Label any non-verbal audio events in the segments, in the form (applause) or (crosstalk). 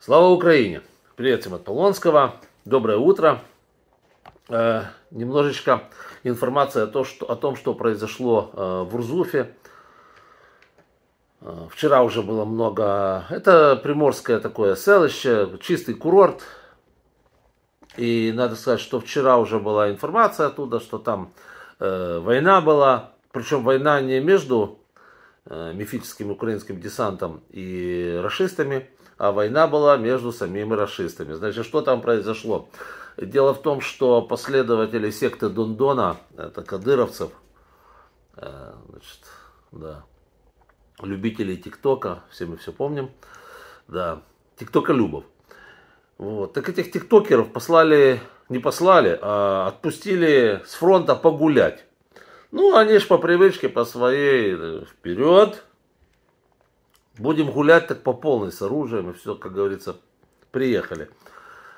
Слава Украине! Привет всем от Полонского. Доброе утро. Э, немножечко информация о, то, что, о том, что произошло э, в Урзуфе. Э, вчера уже было много... Это приморское такое селище, чистый курорт. И надо сказать, что вчера уже была информация оттуда, что там э, война была. Причем война не между э, мифическим украинским десантом и расистами, а война была между самими расистами. Значит, что там произошло? Дело в том, что последователи секты Дундона, это кадыровцев, э, значит, да, любителей ТикТока, все мы все помним, да, ТикТока Любов. Вот. Так этих тиктокеров послали, не послали, а отпустили с фронта погулять. Ну, они ж по привычке, по своей, э, вперед, Будем гулять так по полной с оружием, и все, как говорится, приехали.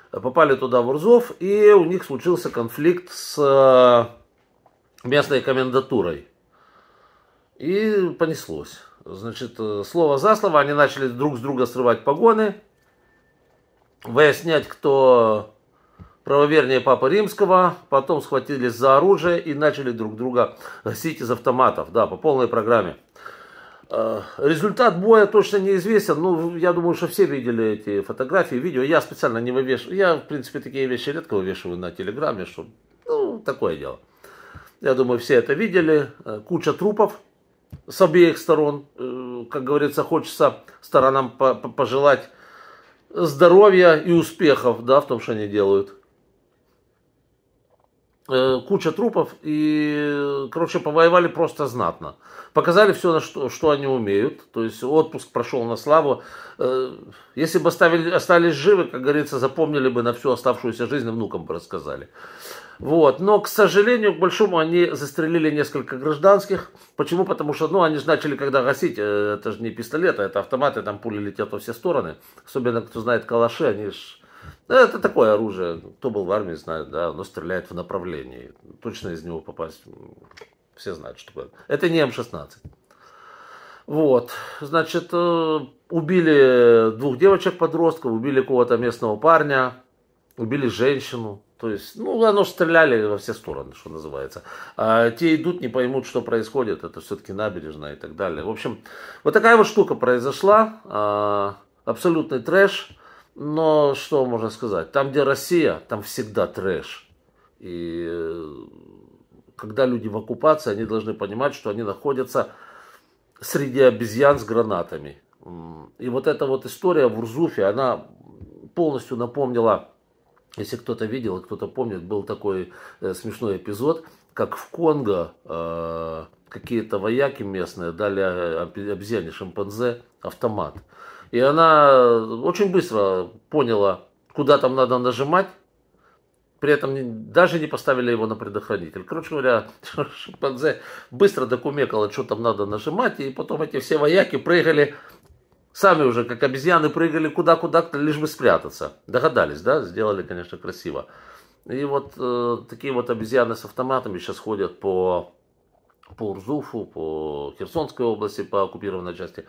Попали туда в Урзов, и у них случился конфликт с э, местной комендатурой. И понеслось. Значит, э, слово за слово, они начали друг с друга срывать погоны, выяснять, кто правовернее Папы Римского, потом схватились за оружие и начали друг друга гасить из автоматов, да, по полной программе. Э, результат боя точно неизвестен, но ну, я думаю, что все видели эти фотографии, видео. Я специально не вывешиваю. Я, в принципе, такие вещи редко вывешиваю на Телеграме, что, ну, такое дело. Я думаю, все это видели. Э, куча трупов с обеих сторон. Э, как говорится, хочется сторонам пожелать здоровья и успехов да, в том, что они делают. Э, куча трупов, и, короче, повоевали просто знатно. Показали все, на что, что они умеют, то есть отпуск прошел на славу. Э, если бы оставили, остались живы, как говорится, запомнили бы на всю оставшуюся жизнь, внукам бы рассказали. Вот. Но, к сожалению, к большому, они застрелили несколько гражданских. Почему? Потому что, ну, они же начали, когда гасить, э, это же не пистолеты, а это автоматы, там пули летят во все стороны. Особенно, кто знает калаши, они же ну, это такое оружие. Кто был в армии, знает, да, оно стреляет в направлении. Точно из него попасть, все знают, что это. Это не М-16. Вот, значит, э, убили двух девочек-подростков, убили кого-то местного парня, убили женщину. То есть, ну, оно же стреляли во все стороны, что называется. А те идут, не поймут, что происходит. Это все-таки набережная и так далее. В общем, вот такая вот штука произошла. А, абсолютный трэш. Но что можно сказать? Там, где Россия, там всегда трэш. И э, когда люди в оккупации, они должны понимать, что они находятся среди обезьян с гранатами. И вот эта вот история в Урзуфе, она полностью напомнила, если кто-то видел, кто-то помнит, был такой э, смешной эпизод, как в Конго э, какие-то вояки местные дали обезьяне шимпанзе автомат. И она очень быстро поняла, куда там надо нажимать, при этом даже не поставили его на предохранитель. Короче говоря, (laughs) шимпанзе быстро докумекало, что там надо нажимать, и потом эти все вояки прыгали, сами уже как обезьяны прыгали куда-куда, лишь бы спрятаться. Догадались, да? Сделали, конечно, красиво. И вот э, такие вот обезьяны с автоматами сейчас ходят по, по Урзуфу, по Херсонской области, по оккупированной части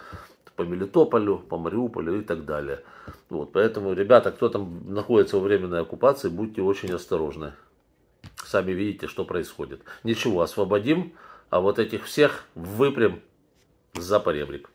по Мелитополю, по Мариуполю и так далее. Вот, поэтому, ребята, кто там находится во временной оккупации, будьте очень осторожны. Сами видите, что происходит. Ничего, освободим, а вот этих всех выпрям за поребрик.